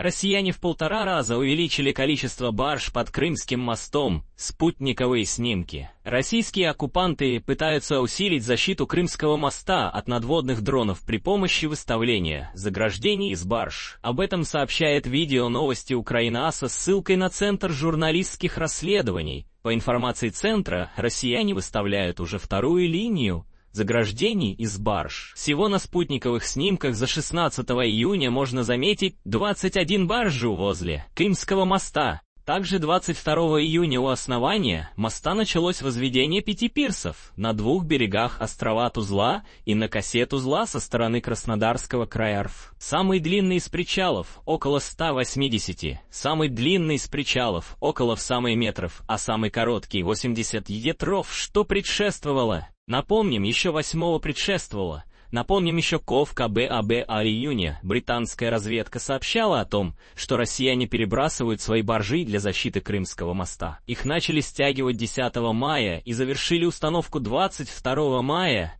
Россияне в полтора раза увеличили количество барж под Крымским мостом, спутниковые снимки. Российские оккупанты пытаются усилить защиту Крымского моста от надводных дронов при помощи выставления заграждений из барж. Об этом сообщает видео новости Украина со ссылкой на Центр журналистских расследований. По информации Центра, россияне выставляют уже вторую линию заграждений из барж. Всего на спутниковых снимках за 16 июня можно заметить 21 баржу возле Крымского моста. Также 22 июня у основания моста началось возведение пяти пирсов на двух берегах острова Тузла и на косе Тузла со стороны Краснодарского края РФ. Самый длинный из причалов – около 180, самый длинный из причалов – около в самые метров, а самый короткий – 80 етров, что предшествовало Напомним, еще восьмого предшествовало. Напомним еще ковка КБАБ а о Британская разведка сообщала о том, что россияне перебрасывают свои баржи для защиты Крымского моста. Их начали стягивать 10 мая и завершили установку 22 мая.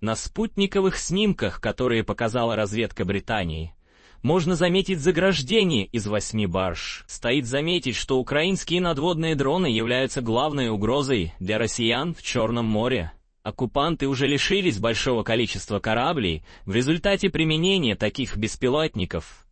На спутниковых снимках, которые показала разведка Британии, можно заметить заграждение из восьми барж. Стоит заметить, что украинские надводные дроны являются главной угрозой для россиян в Черном море. Оккупанты уже лишились большого количества кораблей в результате применения таких беспилотников